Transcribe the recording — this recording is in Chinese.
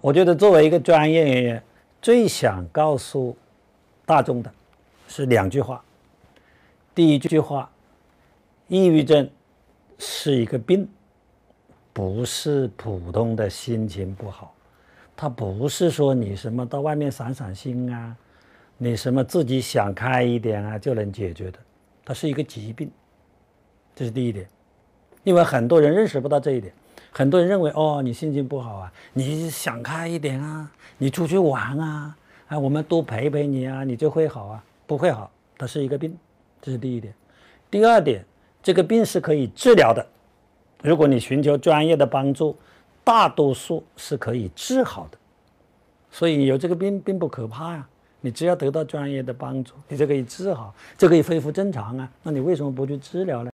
我觉得作为一个专业人员，最想告诉大众的是两句话。第一句话，抑郁症是一个病，不是普通的心情不好，它不是说你什么到外面散散心啊，你什么自己想开一点啊就能解决的，它是一个疾病。这是第一点，因为很多人认识不到这一点。很多人认为，哦，你心情不好啊，你想开一点啊，你出去玩啊，啊，我们多陪陪你啊，你就会好啊，不会好，它是一个病，这是第一点。第二点，这个病是可以治疗的，如果你寻求专业的帮助，大多数是可以治好的。所以有这个病并不可怕呀，你只要得到专业的帮助，你就可以治好，就可以恢复正常啊。那你为什么不去治疗呢？